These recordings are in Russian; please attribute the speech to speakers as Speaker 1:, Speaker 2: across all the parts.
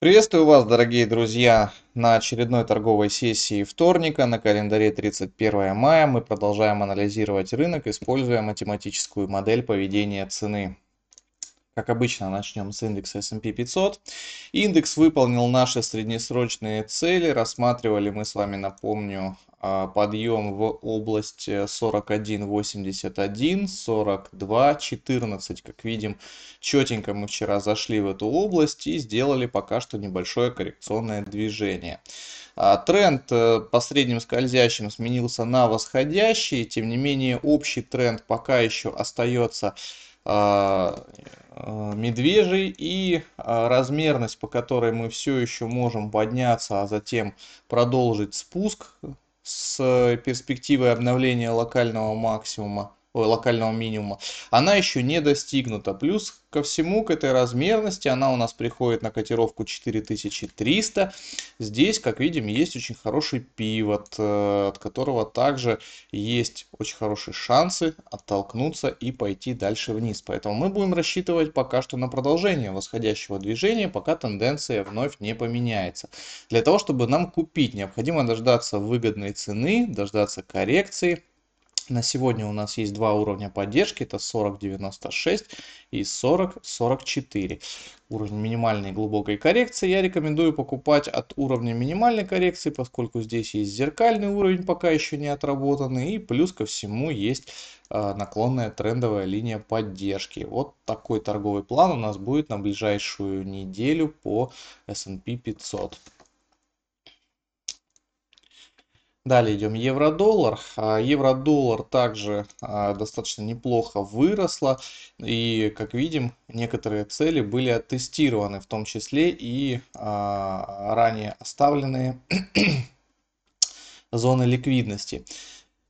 Speaker 1: Приветствую вас, дорогие друзья, на очередной торговой сессии вторника, на календаре 31 мая. Мы продолжаем анализировать рынок, используя математическую модель поведения цены. Как обычно, начнем с индекса S&P 500. Индекс выполнил наши среднесрочные цели. Рассматривали мы с вами, напомню, а, подъем в область 41.81, 42.14. Как видим, четенько мы вчера зашли в эту область и сделали пока что небольшое коррекционное движение. А, тренд э, по средним скользящим сменился на восходящий, тем не менее общий тренд пока еще остается а, а, медвежий и а, размерность, по которой мы все еще можем подняться, а затем продолжить спуск с э, перспективой обновления локального максимума Э, локального минимума, она еще не достигнута. Плюс ко всему, к этой размерности, она у нас приходит на котировку 4300. Здесь, как видим, есть очень хороший пивот, э, от которого также есть очень хорошие шансы оттолкнуться и пойти дальше вниз. Поэтому мы будем рассчитывать пока что на продолжение восходящего движения, пока тенденция вновь не поменяется. Для того, чтобы нам купить, необходимо дождаться выгодной цены, дождаться коррекции на сегодня у нас есть два уровня поддержки, это 40.96 и 40.44. Уровень минимальной глубокой коррекции я рекомендую покупать от уровня минимальной коррекции, поскольку здесь есть зеркальный уровень, пока еще не отработанный, и плюс ко всему есть а, наклонная трендовая линия поддержки. Вот такой торговый план у нас будет на ближайшую неделю по S&P 500. Далее идем евро-доллар. А, евро-доллар также а, достаточно неплохо выросла. И, как видим, некоторые цели были оттестированы, в том числе и а, ранее оставленные зоны ликвидности.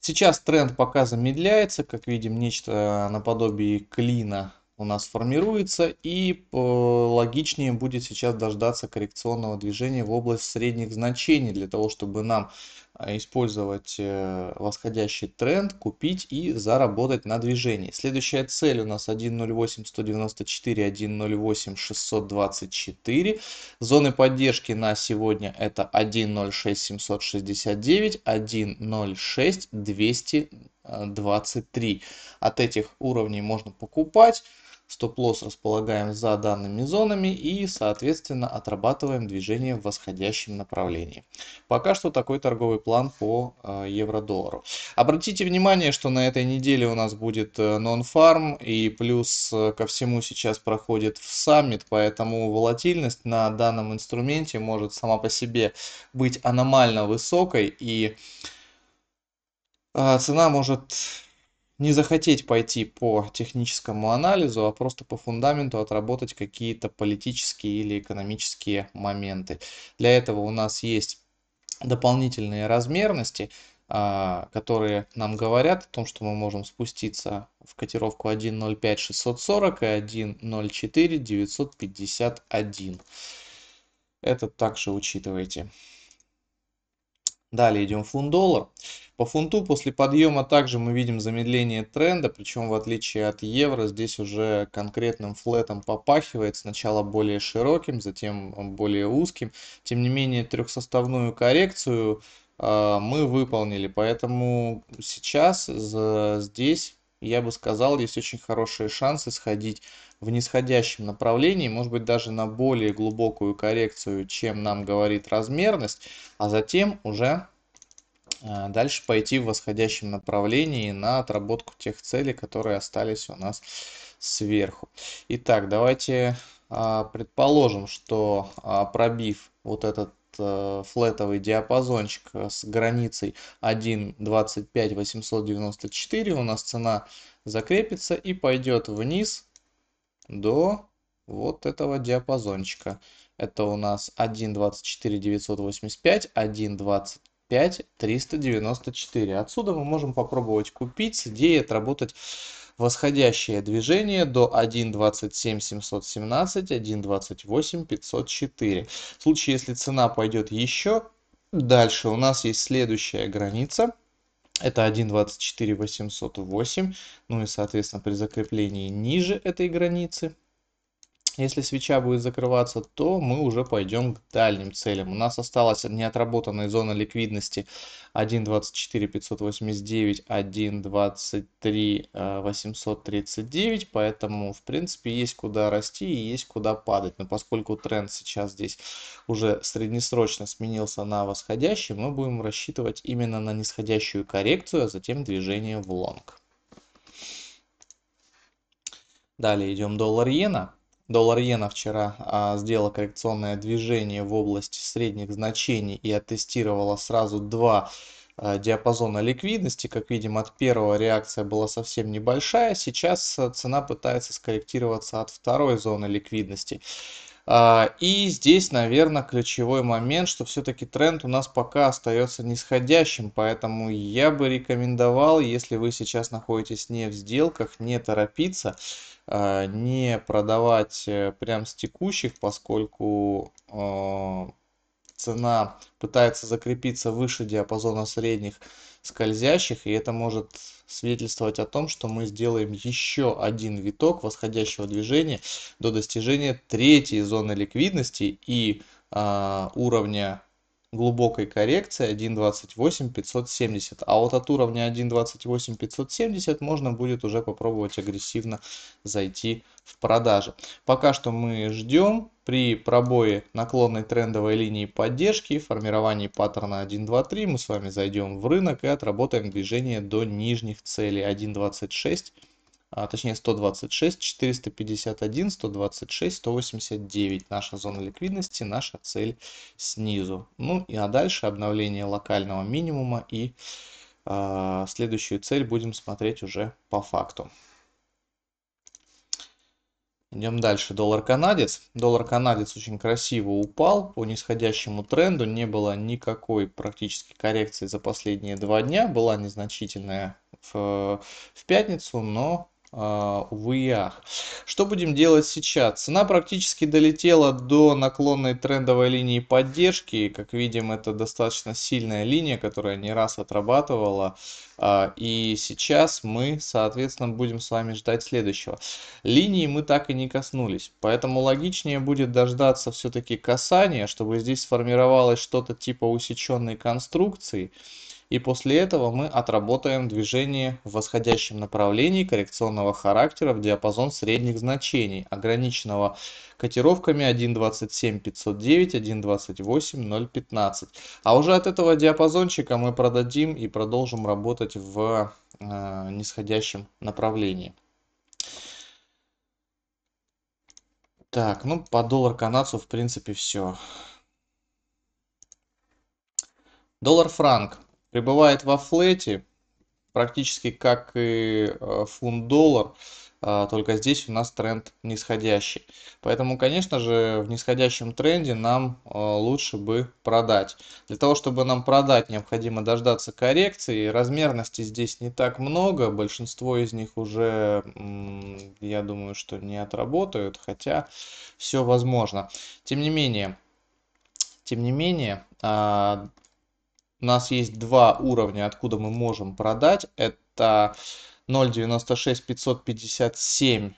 Speaker 1: Сейчас тренд пока замедляется, как видим, нечто наподобие клина у нас формируется, и э, логичнее будет сейчас дождаться коррекционного движения в область средних значений, для того, чтобы нам э, использовать э, восходящий тренд, купить и заработать на движении. Следующая цель у нас 1.08.194, 1.08.624. Зоны поддержки на сегодня это 1.06.769, 1.06.223. От этих уровней можно покупать. Стоп-лосс располагаем за данными зонами и, соответственно, отрабатываем движение в восходящем направлении. Пока что такой торговый план по э, евро-доллару. Обратите внимание, что на этой неделе у нас будет э, нон-фарм и плюс э, ко всему сейчас проходит в саммит, поэтому волатильность на данном инструменте может сама по себе быть аномально высокой и цена может не захотеть пойти по техническому анализу, а просто по фундаменту отработать какие-то политические или экономические моменты. Для этого у нас есть дополнительные размерности, а, которые нам говорят о том, что мы можем спуститься в котировку 1.05640 и 1.04951. Это также учитывайте. Далее идем фунт-доллар. По фунту после подъема также мы видим замедление тренда, причем в отличие от евро здесь уже конкретным флетом попахивает, сначала более широким, затем э, более узким. Тем не менее трехсоставную коррекцию э, мы выполнили, поэтому сейчас за, здесь я бы сказал, есть очень хорошие шансы сходить в нисходящем направлении, может быть даже на более глубокую коррекцию, чем нам говорит размерность, а затем уже э, дальше пойти в восходящем направлении на отработку тех целей, которые остались у нас сверху. Итак, давайте а, предположим, что а, пробив вот этот Э, флетовый диапазончик э, с границей 125894 у нас цена закрепится и пойдет вниз до вот этого диапазончика. Это у нас 124985 125394 Отсюда мы можем попробовать купить с идеей отработать восходящее движение до 1.27717, 1.28504. В случае, если цена пойдет еще дальше, у нас есть следующая граница. Это 1.24808, ну и, соответственно, при закреплении ниже этой границы если свеча будет закрываться, то мы уже пойдем к дальним целям. У нас осталась неотработанная зона ликвидности 1.24.589, 1.23.839, э, поэтому, в принципе, есть куда расти и есть куда падать. Но поскольку тренд сейчас здесь уже среднесрочно сменился на восходящий, мы будем рассчитывать именно на нисходящую коррекцию, а затем движение в лонг. Далее идем доллар-иена. Доллар иена вчера а, сделала коррекционное движение в область средних значений и оттестировала сразу два а, диапазона ликвидности. Как видим, от первого реакция была совсем небольшая. Сейчас а, цена пытается скорректироваться от второй зоны ликвидности. А, и здесь, наверное, ключевой момент, что все-таки тренд у нас пока остается нисходящим, поэтому я бы рекомендовал, если вы сейчас находитесь не в сделках, не торопиться а, не продавать э, прям с текущих, поскольку а, цена пытается закрепиться выше диапазона средних скользящих, и это может свидетельствовать о том, что мы сделаем еще один виток восходящего движения до достижения третьей зоны ликвидности и а, уровня глубокой коррекции 1.28570. А вот от уровня 1.28570 можно будет уже попробовать агрессивно зайти в продажи. Пока что мы ждем при пробое наклонной трендовой линии поддержки, формировании паттерна 1.2.3 мы с вами зайдем в рынок и отработаем движение до нижних целей 1.26 а, точнее 126, 451, 126, 189. Наша зона ликвидности, наша цель снизу. Ну и а дальше обновление локального минимума и а, следующую цель будем смотреть уже по факту. Идем дальше. Доллар канадец. Доллар канадец очень красиво упал по нисходящему тренду. Не было никакой практически коррекции за последние два дня. Была незначительная в, в пятницу, но а, в ИАХ. Что будем делать сейчас? Цена практически долетела до наклонной трендовой линии поддержки. Как видим, это достаточно сильная линия, которая не раз отрабатывала. А, и сейчас мы, соответственно, будем с вами ждать следующего. Линии мы так и не коснулись. Поэтому логичнее будет дождаться все-таки касания, чтобы здесь сформировалось что-то типа усеченной конструкции. И после этого мы отработаем движение в восходящем направлении коррекционного характера в диапазон средних значений, ограниченного котировками 1.27509, 1.28015. А уже от этого диапазончика мы продадим и продолжим работать в э, нисходящем направлении. Так, ну по доллар канадцу в принципе все. Доллар франк пребывает во флете, практически как и э, фунт-доллар, а, только здесь у нас тренд нисходящий. Поэтому, конечно же, в нисходящем тренде нам э, лучше бы продать. Для того, чтобы нам продать, необходимо дождаться коррекции. Размерности здесь не так много, большинство из них уже, я думаю, что не отработают, хотя все возможно. Тем не менее, тем не менее, а, у нас есть два уровня, откуда мы можем продать. Это 0.96 557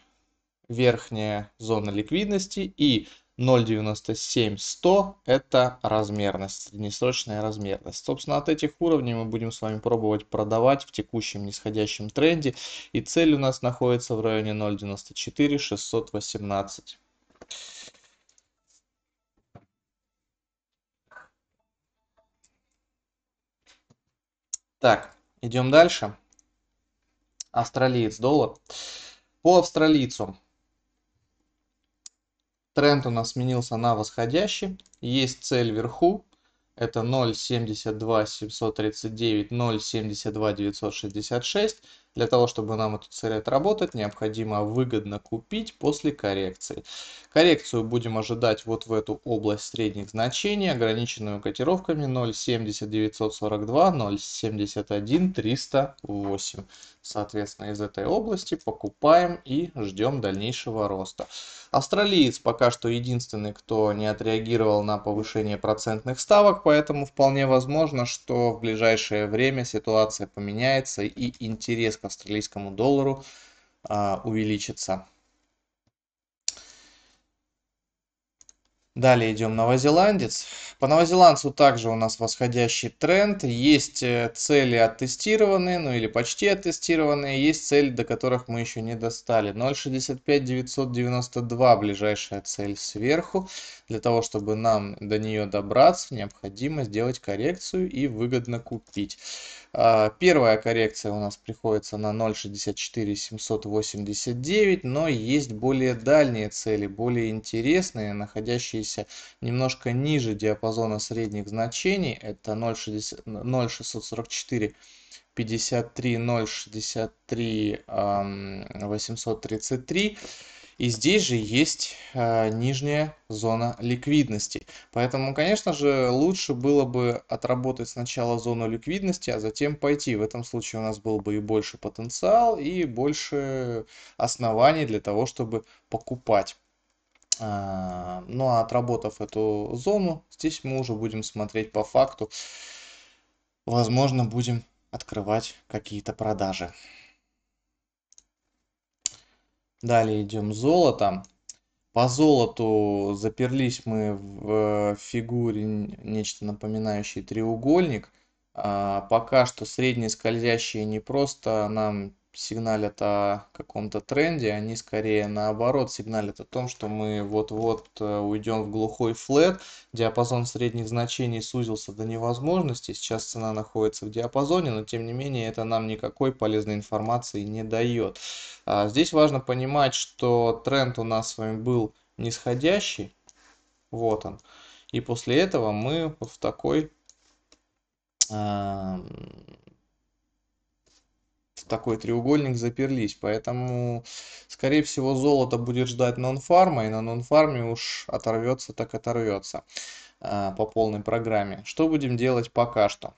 Speaker 1: верхняя зона ликвидности и 0.97100 это размерность, среднесрочная размерность. Собственно, от этих уровней мы будем с вами пробовать продавать в текущем нисходящем тренде. И цель у нас находится в районе 0.94 618. Так, идем дальше. Австралиец доллар. По австралийцу. Тренд у нас сменился на восходящий. Есть цель вверху. Это 0.72 739, 0.72 966. Для того, чтобы нам эту цель отработать, необходимо выгодно купить после коррекции. Коррекцию будем ожидать вот в эту область средних значений, ограниченную котировками 0.70942, 0.71308. Соответственно, из этой области покупаем и ждем дальнейшего роста. Австралиец пока что единственный, кто не отреагировал на повышение процентных ставок, поэтому вполне возможно, что в ближайшее время ситуация поменяется и интерес к австралийскому доллару а, увеличится. Далее идем новозеландец. По новозеландцу также у нас восходящий тренд. Есть э, цели оттестированные, ну или почти оттестированные. Есть цели, до которых мы еще не достали. 0.65992 ближайшая цель сверху. Для того, чтобы нам до нее добраться, необходимо сделать коррекцию и выгодно купить. А, первая коррекция у нас приходится на 0.64789, но есть более дальние цели, более интересные, находящиеся находящийся немножко ниже диапазона средних значений, это 0,644 53 063 833. И здесь же есть а, нижняя зона ликвидности. Поэтому, конечно же, лучше было бы отработать сначала зону ликвидности, а затем пойти. В этом случае у нас был бы и больше потенциал, и больше оснований для того, чтобы покупать. А, ну а отработав эту зону, здесь мы уже будем смотреть по факту. Возможно, будем открывать какие-то продажи. Далее идем золото. По золоту заперлись мы в э, фигуре нечто напоминающий треугольник. А, пока что средние скользящие не просто нам сигналят о каком-то тренде, они скорее наоборот сигналят о том, что мы вот-вот э, уйдем в глухой флет, диапазон средних значений сузился до невозможности, сейчас цена находится в диапазоне, но тем не менее это нам никакой полезной информации не дает. А здесь важно понимать, что тренд у нас с вами был нисходящий, вот он, и после этого мы вот в такой такой треугольник заперлись. Поэтому, скорее всего, золото будет ждать нон-фарма, и на нон-фарме уж оторвется, так оторвется э, по полной программе. Что будем делать пока что?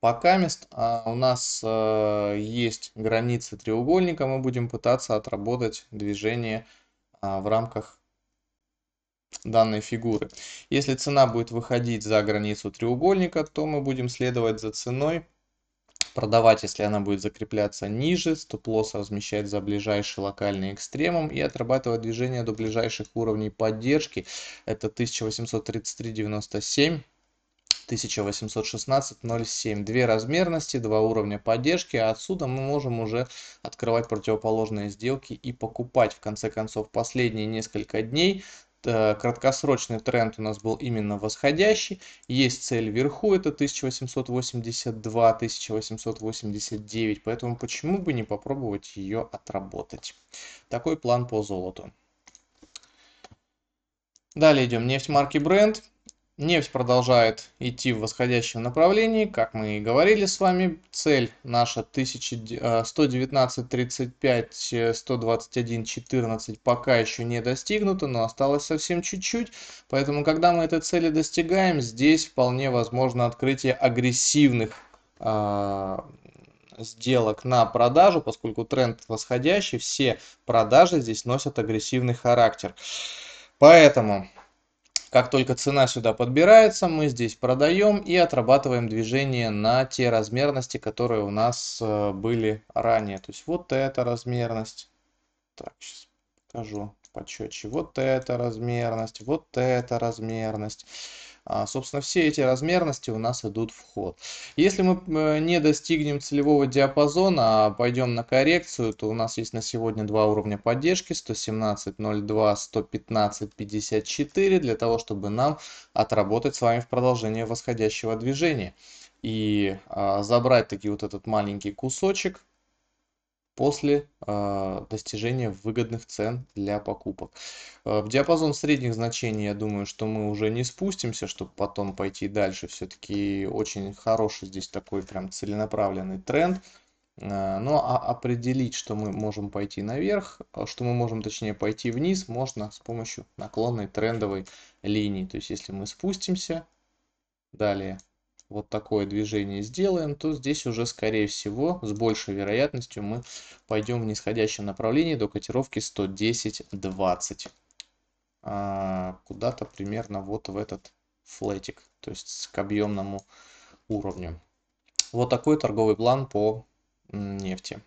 Speaker 1: Пока мест, а у нас э, есть границы треугольника, мы будем пытаться отработать движение э, в рамках данной фигуры. Если цена будет выходить за границу треугольника, то мы будем следовать за ценой продавать, если она будет закрепляться ниже, стоп-лосс размещать за ближайший локальный экстремум и отрабатывать движение до ближайших уровней поддержки. Это 1833.97. 1816.07. Две размерности, два уровня поддержки, а отсюда мы можем уже открывать противоположные сделки и покупать. В конце концов, последние несколько дней Э, краткосрочный тренд у нас был именно восходящий. Есть цель вверху, это 1882-1889, поэтому почему бы не попробовать ее отработать. Такой план по золоту. Далее идем нефть марки Brent. Нефть продолжает идти в восходящем направлении. Как мы и говорили с вами, цель наша 119.35-121.14 э, э, пока еще не достигнута, но осталось совсем чуть-чуть. Поэтому, когда мы этой цели достигаем, здесь вполне возможно открытие агрессивных э, сделок на продажу, поскольку тренд восходящий, все продажи здесь носят агрессивный характер. Поэтому как только цена сюда подбирается, мы здесь продаем и отрабатываем движение на те размерности, которые у нас э, были ранее. То есть вот эта размерность. Так, сейчас покажу почетче. Вот эта размерность, вот эта размерность. А, собственно, все эти размерности у нас идут в ход. Если мы э, не достигнем целевого диапазона, а пойдем на коррекцию, то у нас есть на сегодня два уровня поддержки, 117.02, 115.54, для того, чтобы нам отработать с вами в продолжение восходящего движения. И а, забрать таки вот этот маленький кусочек, после а, достижения выгодных цен для покупок. А, в диапазон средних значений, я думаю, что мы уже не спустимся, чтобы потом пойти дальше. Все-таки очень хороший здесь такой прям целенаправленный тренд. А, но а определить, что мы можем пойти наверх, что мы можем, точнее, пойти вниз, можно с помощью наклонной трендовой линии. То есть, если мы спустимся, далее вот такое движение сделаем, то здесь уже, скорее всего, с большей вероятностью мы пойдем в нисходящем направлении до котировки 110.20. А, Куда-то примерно вот в этот флетик, то есть к объемному уровню. Вот такой торговый план по нефти.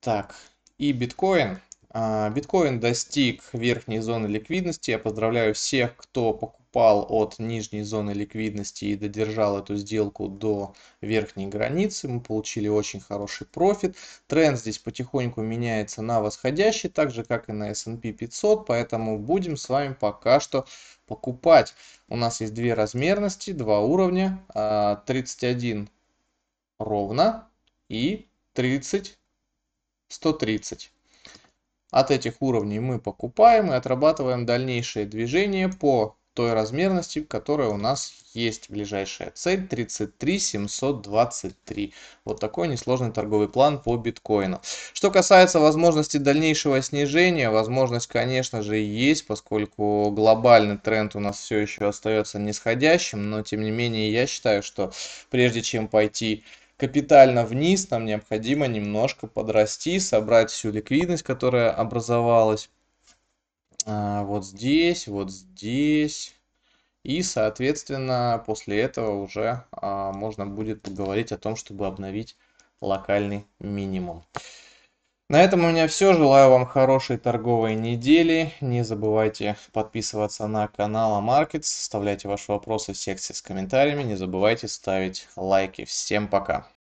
Speaker 1: Так, и биткоин а, биткоин достиг верхней зоны ликвидности. Я поздравляю всех, кто покупал от нижней зоны ликвидности и додержал эту сделку до верхней границы. Мы получили очень хороший профит. Тренд здесь потихоньку меняется на восходящий, так же как и на S&P 500, поэтому будем с вами пока что покупать. У нас есть две размерности, два уровня, 31 а, ровно и 30 130. От этих уровней мы покупаем и отрабатываем дальнейшие движения по той размерности, которая у нас есть ближайшая цель 33 723. Вот такой несложный торговый план по биткоину. Что касается возможности дальнейшего снижения, возможность, конечно же, есть, поскольку глобальный тренд у нас все еще остается нисходящим, но тем не менее я считаю, что прежде чем пойти капитально вниз, нам необходимо немножко подрасти, собрать всю ликвидность, которая образовалась а, вот здесь, вот здесь. И, соответственно, после этого уже а, можно будет поговорить о том, чтобы обновить локальный минимум. На этом у меня все. Желаю вам хорошей торговой недели. Не забывайте подписываться на канал Амаркетс, оставляйте ваши вопросы в секции с комментариями, не забывайте ставить лайки. Всем пока!